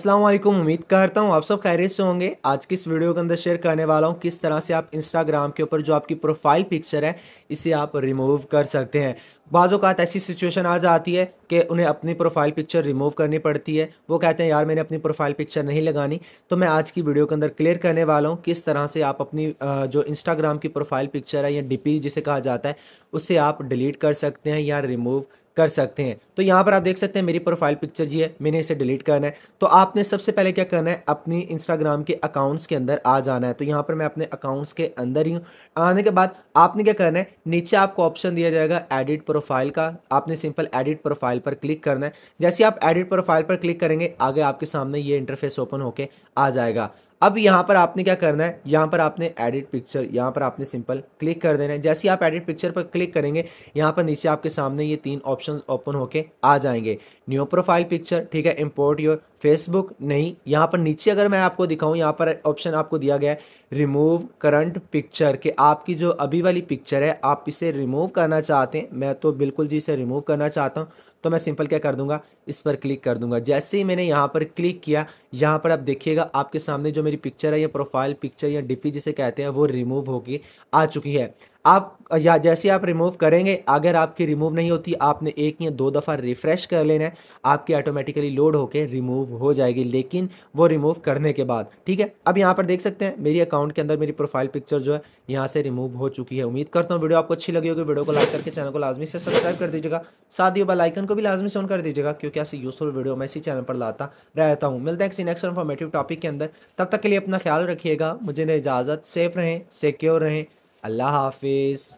असलम उम्मीद करता हूँ आप सब खैरियत से होंगे आज की इस वीडियो के अंदर शेयर करने वाला हूँ किस तरह से आप इंस्टाग्राम के ऊपर जो आपकी प्रोफाइल पिक्चर है इसे आप रिमूव कर सकते हैं बाज़ात ऐसी सिचुएशन आ जाती है कि उन्हें अपनी प्रोफाइल पिक्चर रिमूव करनी पड़ती है वो कहते हैं यार मैंने अपनी प्रोफाइल पिक्चर नहीं लगानी तो मैं आज की वीडियो के अंदर क्लियर करने वाला हूँ किस तरह से आप अपनी जो इंस्टाग्राम की प्रोफाइल पिक्चर है या डीपी जिसे कहा जाता है उसे आप डिलीट कर सकते हैं या रिमूव कर सकते हैं तो यहाँ पर आप देख सकते हैं मेरी प्रोफाइल पिक्चर जी है मैंने इसे डिलीट करना है तो आपने सबसे पहले क्या करना है अपनी इंस्टाग्राम के अकाउंट्स के अंदर आ जाना है तो यहाँ पर मैं अपने अकाउंट्स के अंदर ही हूँ आने के बाद आपने क्या करना है नीचे आपको ऑप्शन दिया जाएगा एडिट प्रो प्रोफाइल का आपने सिंपल एडिट प्रोफाइल पर क्लिक करना है जैसे आप एडिट प्रोफाइल पर क्लिक करेंगे आगे आपके सामने ये इंटरफेस ओपन होके आ जाएगा अब यहाँ पर आपने क्या करना है यहाँ पर आपने एडिट पिक्चर यहाँ पर आपने सिंपल क्लिक कर देना है जैसे ही आप एडिट पिक्चर पर क्लिक करेंगे यहाँ पर नीचे आपके सामने ये तीन ऑप्शन ओपन होके आ जाएंगे न्यू प्रोफाइल पिक्चर ठीक है इम्पोर्ट योर फेसबुक नहीं यहाँ पर नीचे अगर मैं आपको दिखाऊँ यहाँ पर ऑप्शन आपको दिया गया है रिमूव करंट पिक्चर के आपकी जो अभी वाली पिक्चर है आप इसे रिमूव करना चाहते हैं मैं तो बिल्कुल जी इसे रिमूव करना चाहता हूँ तो मैं सिंपल क्या कर दूंगा इस पर क्लिक कर दूंगा जैसे ही मैंने यहाँ पर क्लिक किया यहाँ पर आप देखिएगा आपके सामने जो मैं मेरी पिक्चर है या प्रोफाइल पिक्चर या डिपी जिसे कहते हैं वो रिमूव होगी आ चुकी है आप या जैसे आप रिमूव करेंगे अगर आपकी रिमूव नहीं होती आपने एक या दो दफ़ा रिफ़्रेश कर लेना है आपकी ऑटोमेटिकली लोड होकर रिमूव हो जाएगी लेकिन वो रिमूव करने के बाद ठीक है अब यहाँ पर देख सकते हैं मेरी अकाउंट के अंदर मेरी प्रोफाइल पिक्चर जो है यहाँ से रिमूव हो चुकी है उम्मीद करता हूँ वीडियो आपको अच्छी लगी होगी वीडियो को लाइक करके चैनल को लाजमी से सब्सक्राइब कर दीजिएगा साथ ही बेलाइकन को भी लाजमी से ऑन कर दीजिएगा क्योंकि ऐसे यूजफुल वीडियो मैं इसी चैनल पर लाता रहता हूँ मिलता है किसी नेक्स्ट इन्फॉर्मेटिव टॉपिक के अंदर तब तक के लिए अपना ख्याल रखिएगा मुझे इजाज़त सेफ रहें सिक्योर रहें अल्लाह हाफिज़